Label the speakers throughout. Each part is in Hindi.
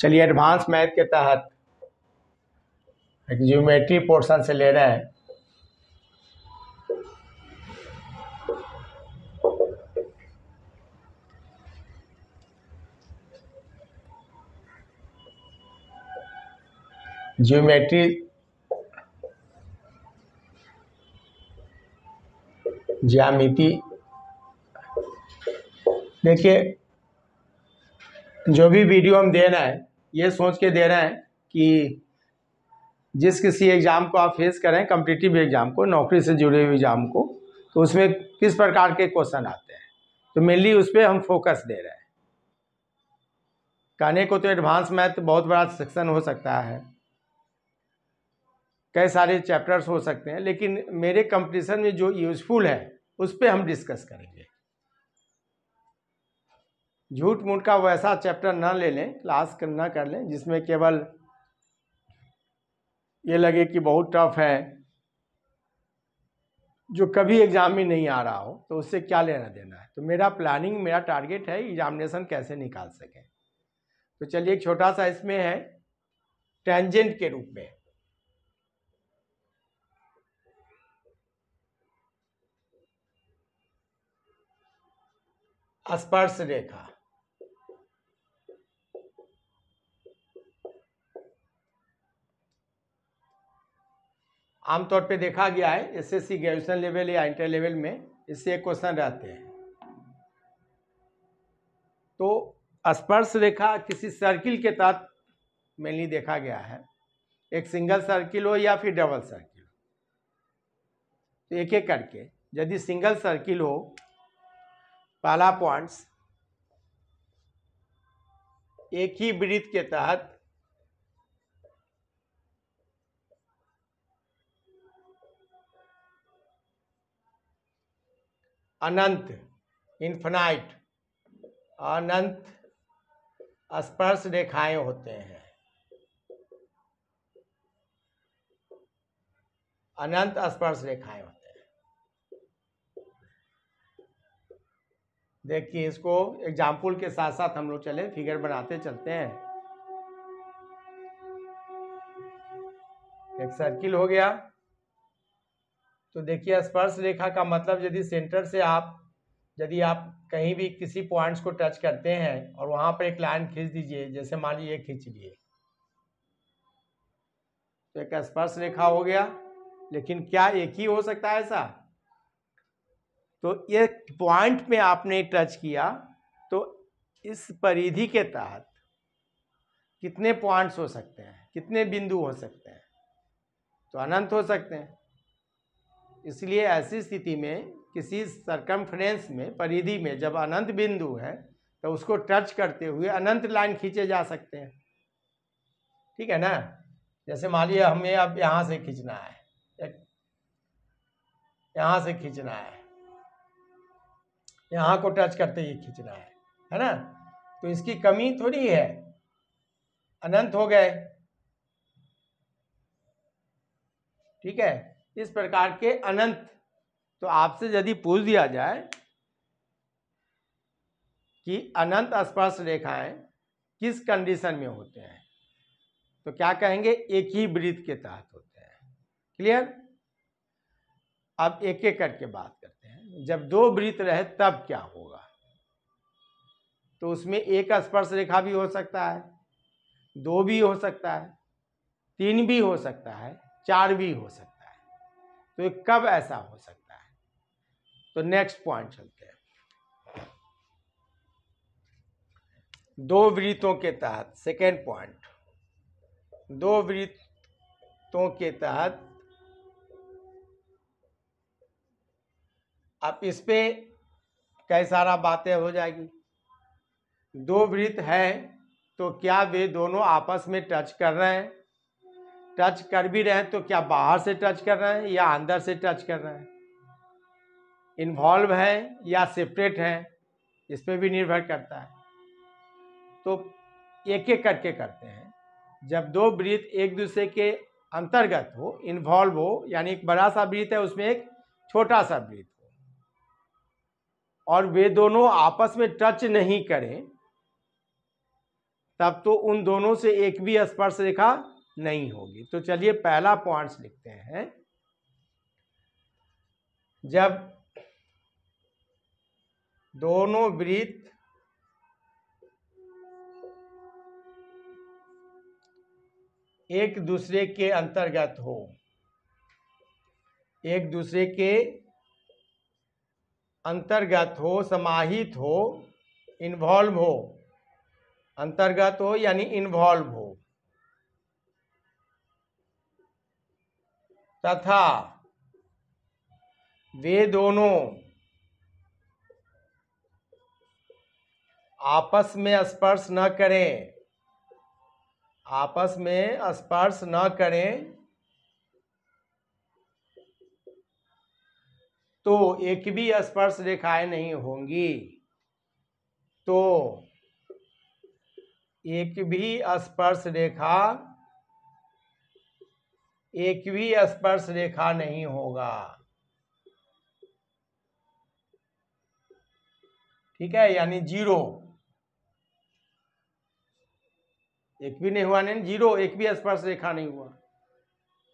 Speaker 1: चलिए एडवांस मैथ के तहत एक ज्योमेट्री पोर्शन से ले रहे हैं ज्योमेट्री ज्यामिति देखिए जो भी वीडियो हम दे रहे हैं ये सोच के दे रहे हैं कि जिस किसी एग्ज़ाम को आप फेस करें कम्पिटिटिव एग्ज़ाम को नौकरी से जुड़े हुए एग्ज़ाम को तो उसमें किस प्रकार के क्वेश्चन आते हैं तो मेनली उस पर हम फोकस दे रहे हैं कहने को तो एडवांस मैथ बहुत बड़ा सेक्शन हो सकता है कई सारे चैप्टर्स हो सकते हैं लेकिन मेरे कंपटीशन में जो यूज़फुल है उस पर हम डिस्कस करेंगे झूठ मूठ का वैसा चैप्टर ना ले लें क्लास ना कर लें जिसमें केवल ये लगे कि बहुत टफ है जो कभी एग्ज़ाम में नहीं आ रहा हो तो उससे क्या लेना देना है तो मेरा प्लानिंग मेरा टारगेट है एग्जामिनेशन कैसे निकाल सकें तो चलिए एक छोटा सा इसमें है टेंजेंट के रूप में स्पर्श रेखा आमतौर पे देखा गया है S S C graduation level या इंटर लेवल में इससे एक क्वेश्चन रहते हैं तो स्पर्श रेखा किसी सर्किल के तहत मेनली देखा गया है एक सिंगल सर्किल हो या फिर डबल सर्किल तो एक एक करके यदि सिंगल सर्किल हो पहला पॉइंट्स एक ही ब्रिथ के तहत अनंत इन्फनाइट अनंत स्पर्श रेखाएं होते हैं अनंत स्पर्श रेखाएं होते हैं देखिए इसको एग्जाम्पल के साथ साथ हम लोग चले फिगर बनाते चलते हैं एक सर्किल हो गया तो देखिए स्पर्श रेखा का मतलब यदि सेंटर से आप यदि आप कहीं भी किसी पॉइंट्स को टच करते हैं और वहां पर एक लाइन खींच दीजिए जैसे मान लीजिए खींच लिए तो एक स्पर्श रेखा हो गया लेकिन क्या एक ही हो सकता है ऐसा तो एक पॉइंट में आपने टच किया तो इस परिधि के तहत कितने पॉइंट्स हो सकते हैं कितने बिंदु हो सकते हैं तो अनंत हो सकते हैं इसलिए ऐसी स्थिति में किसी सरकमफ्रेंस में परिधि में जब अनंत बिंदु है तो उसको टच करते हुए अनंत लाइन खींचे जा सकते हैं ठीक है ना जैसे मान लिया हमें अब यहाँ से खींचना है यहाँ से खींचना है यहाँ को टच करते ही खींचना है है ना तो इसकी कमी थोड़ी है अनंत हो गए ठीक है इस प्रकार के अनंत तो आपसे यदि पूछ दिया जाए कि अनंत स्पर्श रेखाएं किस कंडीशन में होते हैं तो क्या कहेंगे एक ही वृत्त के तहत होते हैं क्लियर अब एक एक करके बात करते हैं जब दो वृत्त रहे तब क्या होगा तो उसमें एक स्पर्श रेखा भी हो सकता है दो भी हो सकता है तीन भी हो सकता है चार भी हो सकता है तो ये कब ऐसा हो सकता है तो नेक्स्ट पॉइंट चलते हैं दो वृत्तों के तहत सेकेंड पॉइंट दो वृत्तों के तहत अब इस पे कई सारा बातें हो जाएगी दो वृत्त हैं तो क्या वे दोनों आपस में टच कर रहे हैं टच कर भी रहे हैं तो क्या बाहर से टच कर रहे हैं या अंदर से टच कर रहे हैं इन्वॉल्व है या सेपरेट है इस पर भी निर्भर करता है तो एक एक करके करते हैं जब दो ब्रीथ एक दूसरे के अंतर्गत हो इन्वॉल्व हो यानी एक बड़ा सा ब्रीथ है उसमें एक छोटा सा ब्रीथ हो और वे दोनों आपस में टच नहीं करें तब तो उन दोनों से एक भी स्पर्श रेखा नहीं होगी तो चलिए पहला पॉइंट्स लिखते हैं जब दोनों वृत्त एक दूसरे के अंतर्गत हो एक दूसरे के अंतर्गत हो समाहित हो इन्वॉल्व हो अंतर्गत हो यानी इन्वॉल्व हो तथा वे दोनों आपस में स्पर्श न करें आपस में स्पर्श न करें तो एक भी स्पर्श रेखाएं नहीं होंगी तो एक भी स्पर्श रेखा एक भी स्पर्श रेखा नहीं होगा ठीक है यानी जीरो एक भी नहीं हुआ नहीं जीरो एक भी स्पर्श रेखा नहीं हुआ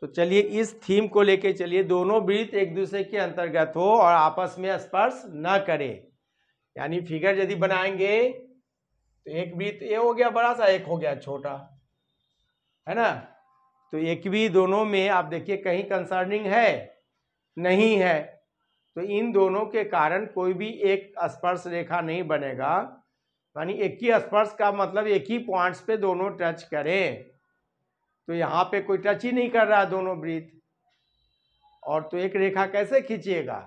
Speaker 1: तो चलिए इस थीम को लेके चलिए दोनों वृत्त एक दूसरे के अंतर्गत हो और आपस में स्पर्श ना करे यानी फिगर यदि बनाएंगे तो एक वृत्त ये हो गया बड़ा सा एक हो गया छोटा है ना तो एक भी दोनों में आप देखिए कहीं कंसर्निंग है नहीं है तो इन दोनों के कारण कोई भी एक स्पर्श रेखा नहीं बनेगा यानी एक ही स्पर्श का मतलब एक ही पॉइंट्स पे दोनों टच करें तो यहाँ पे कोई टच ही नहीं कर रहा दोनों ब्रीथ और तो एक रेखा कैसे खींचिएगा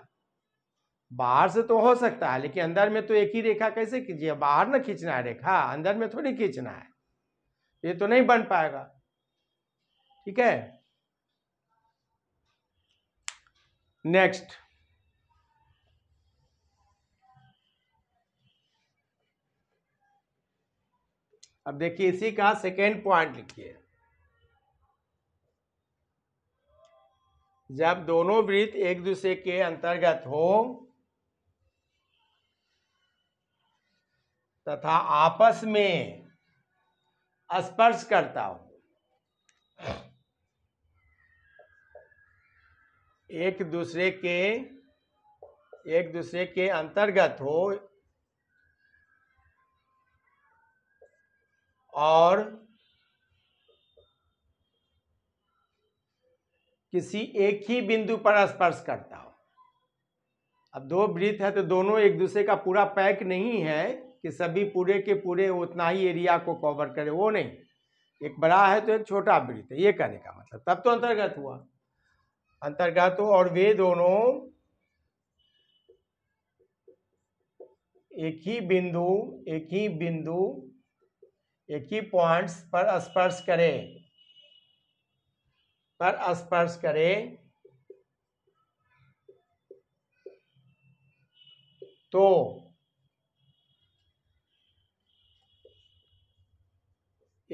Speaker 1: बाहर से तो हो सकता है लेकिन अंदर में तो एक ही रेखा कैसे खींचिए बाहर ना खींचना है रेखा अंदर में थोड़ी खींचना है ये तो नहीं बन पाएगा ठीक है नेक्स्ट अब देखिए इसी का सेकेंड पॉइंट लिखिए जब दोनों वृत्त एक दूसरे के अंतर्गत हो तथा आपस में स्पर्श करता हो एक दूसरे के एक दूसरे के अंतर्गत हो और किसी एक ही बिंदु पर स्पर्श करता हो अब दो वृत्त है तो दोनों एक दूसरे का पूरा पैक नहीं है कि सभी पूरे के पूरे उतना ही एरिया को कवर करे वो नहीं एक बड़ा है तो एक छोटा वृत्त है ये कहने का मतलब तब तो अंतर्गत हुआ अंतर्गत और वे दोनों एक ही बिंदु एक ही बिंदु एक ही पॉइंट्स पर स्पर्श करें पर स्पर्श करें तो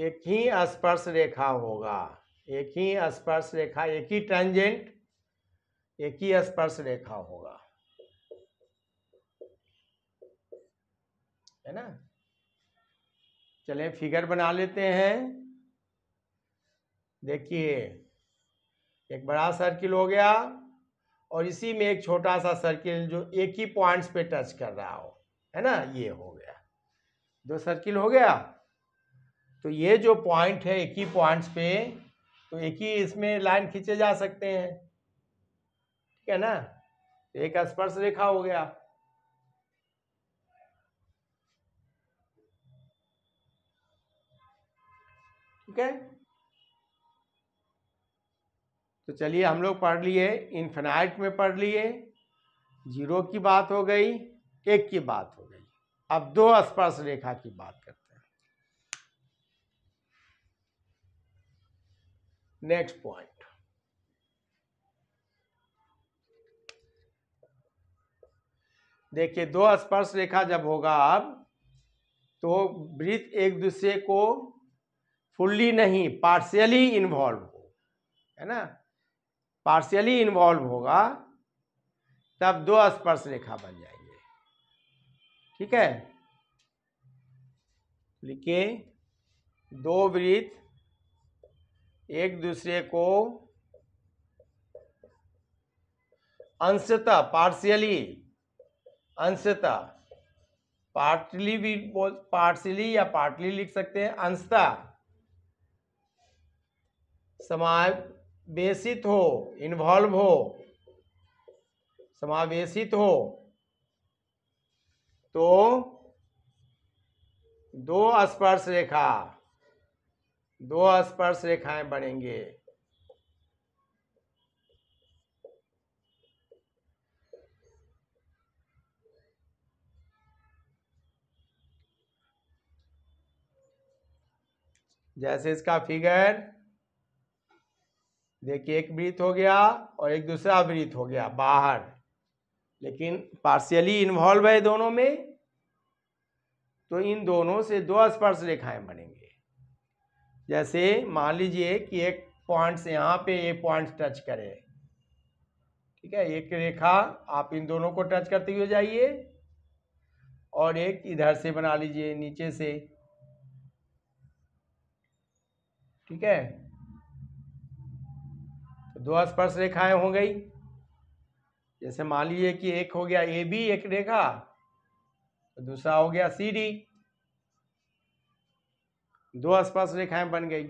Speaker 1: एक ही स्पर्श रेखा होगा एक ही स्पर्श रेखा एक ही ट्रांजेंट एक ही स्पर्श रेखा होगा है ना चले फिगर बना लेते हैं देखिए एक बड़ा सर्किल हो गया और इसी में एक छोटा सा सर्किल जो एक ही पॉइंट्स पे टच कर रहा हो है ना ये हो गया दो सर्किल हो गया तो ये जो पॉइंट है एक ही पॉइंट्स पे तो एक ही इसमें लाइन खींचे जा सकते हैं ठीक है ना एक स्पर्श रेखा हो गया ठीक है तो चलिए हम लोग पढ़ लिए इन्फेनाइट में पढ़ लिए जीरो की बात हो गई एक की बात हो गई अब दो स्पर्श रेखा की बात करते हैं नेक्स्ट पॉइंट देखिए दो स्पर्श रेखा जब होगा अब तो वृत्त एक दूसरे को फुल्ली नहीं पार्शियली इन्वॉल्व हो है ना पार्शियली इन्वॉल्व होगा तब दो स्पर्श रेखा बन जाएंगे ठीक है लिखिए दो वृत्त एक दूसरे को अंशतः पार्शियली अंशता पार्टली भी बोल पार्टली या पार्टली लिख सकते हैं अंशता समावेशित हो इन्वॉल्व हो समावेशित हो तो दो स्पर्श रेखा दो स्पर्श रेखाएं बनेंगे जैसे इसका फिगर देखिए एक ब्रीथ हो गया और एक दूसरा ब्रीथ हो गया बाहर लेकिन पार्शियली इन्वॉल्व है दोनों में तो इन दोनों से दो स्पर्श रेखाएं बनेंगे जैसे मान लीजिए कि एक पॉइंट से यहाँ पे ये पॉइंट टच करे ठीक है एक रेखा आप इन दोनों को टच करते हुए जाइए और एक इधर से बना लीजिए नीचे से ठीक है तो दो स्पर्श रेखाएं हो गई जैसे मान लीजिए कि एक हो गया ए बी एक रेखा तो दूसरा हो गया सी डी दो स्पर्श रेखाएं बन गई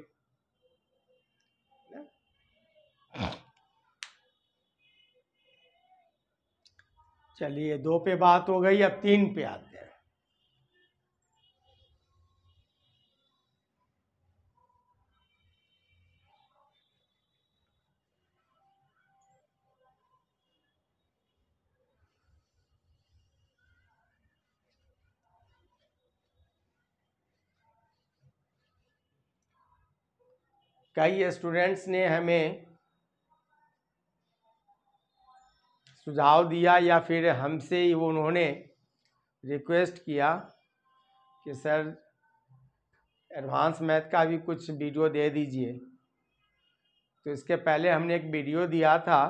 Speaker 1: चलिए दो पे बात हो गई अब तीन पे आते कई स्टूडेंट्स ने हमें सुझाव दिया या फिर हमसे ही उन्होंने रिक्वेस्ट किया कि सर एडवांस मैथ का भी कुछ वीडियो दे दीजिए तो इसके पहले हमने एक वीडियो दिया था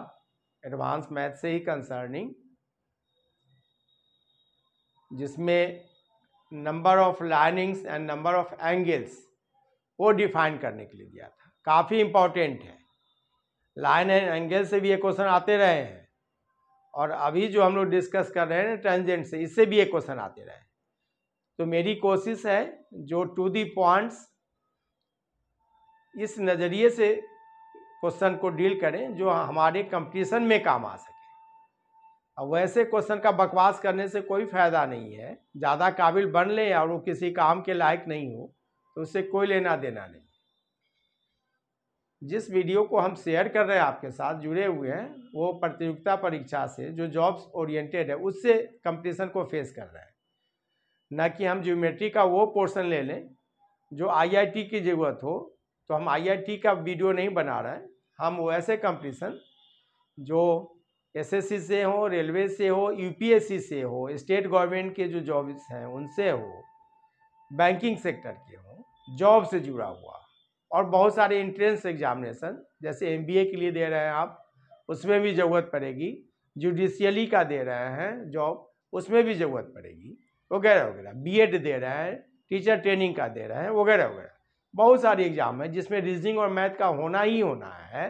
Speaker 1: एडवांस मैथ से ही कंसर्निंग जिसमें number of linings and number of angles वो डिफाइन करने के लिए दिया था काफ़ी इम्पोर्टेंट है लाइन एंड एंगल से भी ये क्वेश्चन आते रहे हैं और अभी जो हम लोग डिस्कस कर रहे हैं ट्रांजेंट से इससे भी ये क्वेश्चन आते रहे तो मेरी कोशिश है जो टू दी पॉइंट्स इस नज़रिए से क्वेश्चन को डील करें जो हमारे कंपटीशन में काम आ सके और वैसे क्वेश्चन का बकवास करने से कोई फ़ायदा नहीं है ज़्यादा काबिल बन लें और वो किसी काम के लायक नहीं हो तो उससे कोई लेना देना नहीं जिस वीडियो को हम शेयर कर रहे हैं आपके साथ जुड़े हुए हैं वो प्रतियोगिता परीक्षा से जो जॉब्स ओरिएंटेड है उससे कंपटीशन को फेस कर रहे हैं ना कि हम ज्योमेट्री का वो पोर्शन ले लें जो आईआईटी की ज़रूरत हो तो हम आईआईटी का वीडियो नहीं बना रहे हैं हम वो ऐसे कंपटीशन जो एसएससी से हो रेलवे से हो यू से हो स्टेट गवर्नमेंट के जो जॉब्स हैं उनसे हो बैंकिंग सेक्टर के हों जॉब से जुड़ा हुआ और बहुत सारे इंट्रेंस एग्जामिनेशन जैसे एमबीए के लिए दे रहे हैं आप उसमें भी ज़रूरत पड़ेगी जुडिशियली का दे रहे हैं जॉब उसमें भी ज़रूरत पड़ेगी वगैरह वगैरह बीएड दे रहे हैं टीचर ट्रेनिंग का दे रहे हैं वगैरह वगैरह बहुत सारे एग्ज़ाम है जिसमें रीजनिंग और मैथ का होना ही होना है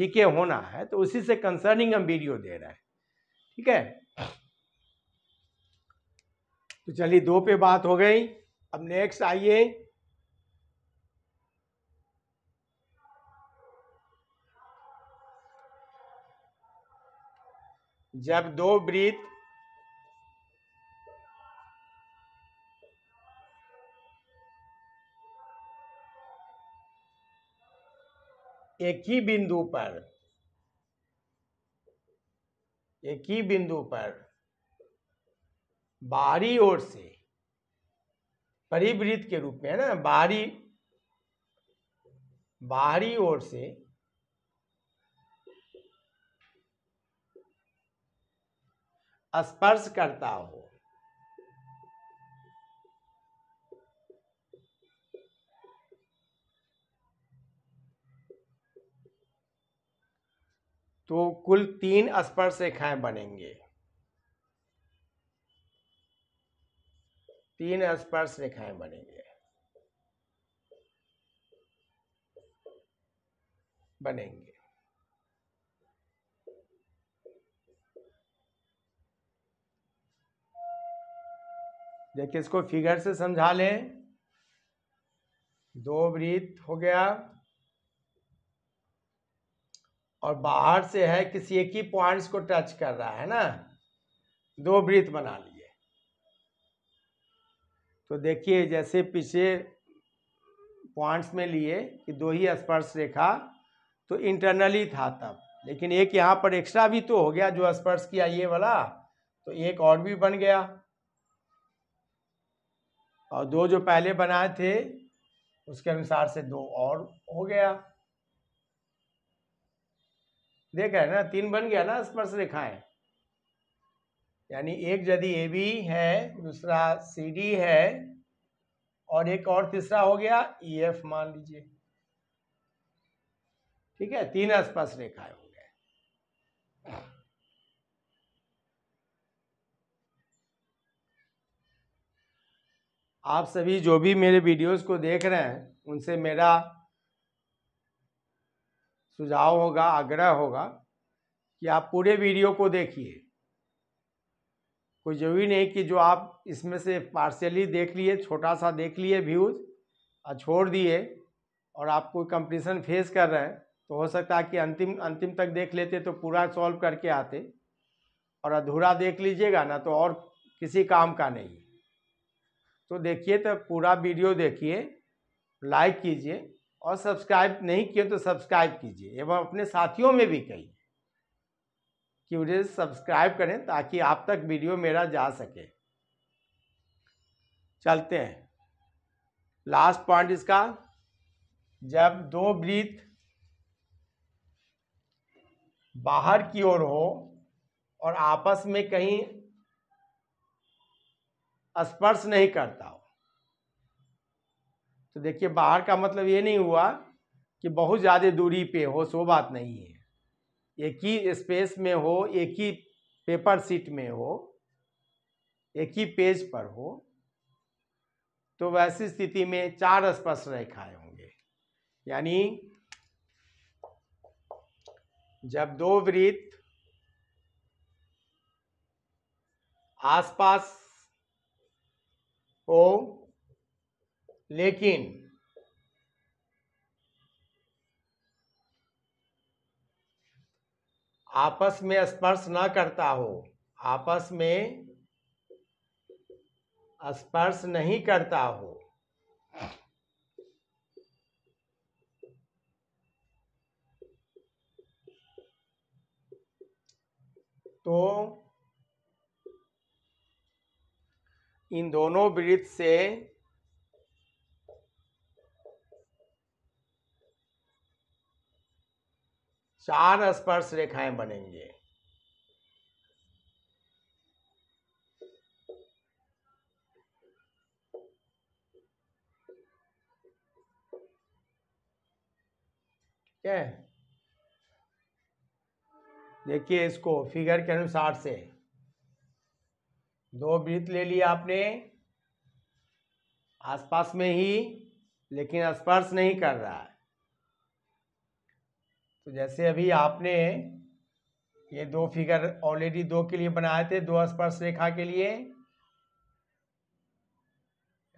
Speaker 1: जीके होना है तो उसी से कंसर्निंग हम वीडियो दे रहे हैं ठीक है तो चलिए दो पे बात हो गई अब नेक्स्ट आइए जब दो वृत्त एक ही बिंदु पर एक ही बिंदु पर बाहरी ओर से परिवृत्त के रूप में है ना बाहरी बाहरी ओर से स्पर्श करता हो तो कुल तीन स्पर्श रेखाएं बनेंगे तीन स्पर्श रेखाएं बनेंगे बनेंगे देखिए इसको फिगर से समझा लें दो वृत्त हो गया और बाहर से है किसी एक ही पॉइंट्स को टच कर रहा है ना दो वृत्त बना लिए तो देखिए जैसे पीछे पॉइंट्स में लिए कि दो ही स्पर्श रेखा तो इंटरनली था तब लेकिन एक यहाँ पर एक्स्ट्रा भी तो हो गया जो स्पर्श किया ये वाला तो एक और भी बन गया और दो जो पहले बनाए थे उसके अनुसार से दो और हो गया देख रहे ना तीन बन गया ना स्पर्श रेखाएं यानी एक यदि ए बी है दूसरा सी डी है और एक और तीसरा हो गया ई e एफ मान लीजिए ठीक है तीन स्पर्श रेखाएं आप सभी जो भी मेरे वीडियोस को देख रहे हैं उनसे मेरा सुझाव होगा आग्रह होगा कि आप पूरे वीडियो को देखिए कोई जरूरी नहीं कि जो आप इसमें से पार्शियली देख लिए छोटा सा देख लिए व्यूज़ और छोड़ दिए और आप कोई कंपटीशन फेस कर रहे हैं तो हो सकता है कि अंतिम अंतिम तक देख लेते तो पूरा सॉल्व करके आते और अधूरा देख लीजिएगा ना तो और किसी काम का नहीं तो देखिए तो पूरा वीडियो देखिए लाइक कीजिए और सब्सक्राइब नहीं किए तो सब्सक्राइब कीजिए एवं अपने साथियों में भी कहिए कि मुझे सब्सक्राइब करें ताकि आप तक वीडियो मेरा जा सके चलते हैं लास्ट पॉइंट इसका जब दो ब्रीथ बाहर की ओर हो और आपस में कहीं स्पर्श नहीं करता हो तो देखिए बाहर का मतलब ये नहीं हुआ कि बहुत ज़्यादा दूरी पे हो सो बात नहीं है एक ही स्पेस में हो एक ही पेपर सीट में हो एक ही पेज पर हो तो वैसी स्थिति में चार स्पर्श रेखाएं होंगे यानी जब दो वृत्त आसपास ओ लेकिन आपस में स्पर्श ना करता हो आपस में स्पर्श नहीं करता हो तो इन दोनों वृत्त से चार स्पर्श रेखाएं बनेंगे ठीक है देखिए इसको फिगर के अनुसार से दो वृत्त ले लिया आपने आसपास में ही लेकिन स्पर्श नहीं कर रहा है तो जैसे अभी आपने ये दो फिगर ऑलरेडी दो के लिए बनाए थे दो स्पर्श रेखा के लिए है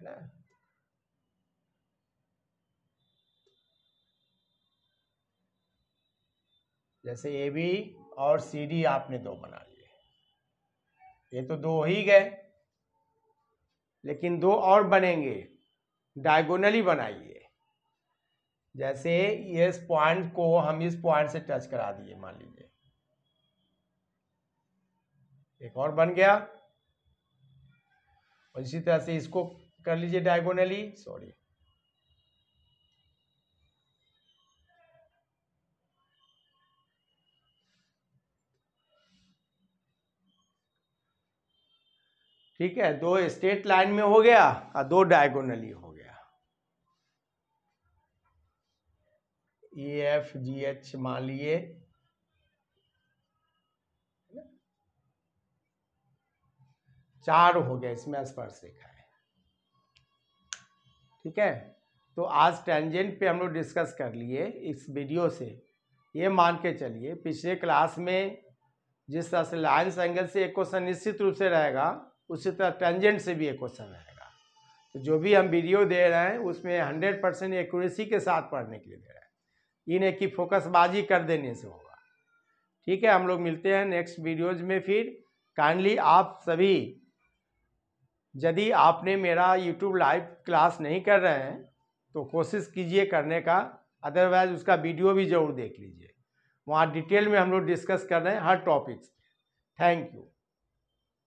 Speaker 1: ना जैसे ए बी और सी डी आपने दो बना ये तो दो ही गए लेकिन दो और बनेंगे डायगोनली बनाइए जैसे इस पॉइंट को हम इस पॉइंट से टच करा दिए मान लीजिए एक और बन गया और इसी तरह से इसको कर लीजिए डायगोनली सॉरी ठीक है दो स्ट्रेट लाइन में हो गया और दो डायगोनली हो गया ए एफ जी एच मान लिए चार हो गया इसमें स्पर्श रेखा है ठीक है तो आज टेंजेंट पे हम लोग डिस्कस कर लिए इस वीडियो से ये मान के चलिए पिछले क्लास में जिस तरह से लाइन्स एंगल से एक क्वेश्चन निश्चित रूप से रहेगा उसी तरह टेंजेंट से भी एक क्वेश्चन रहेगा तो जो भी हम वीडियो दे रहे हैं उसमें हंड्रेड परसेंट एक्यूरेसी के साथ पढ़ने के लिए दे रहे हैं इन्हें कि फोकसबाजी कर देने से होगा ठीक है हम लोग मिलते हैं नेक्स्ट वीडियोज में फिर काइंडली आप सभी यदि आपने मेरा यूट्यूब लाइव क्लास नहीं कर रहे हैं तो कोशिश कीजिए करने का अदरवाइज उसका वीडियो भी ज़रूर देख लीजिए वहाँ डिटेल में हम लोग डिस्कस कर रहे हैं हर टॉपिक्स थैंक यू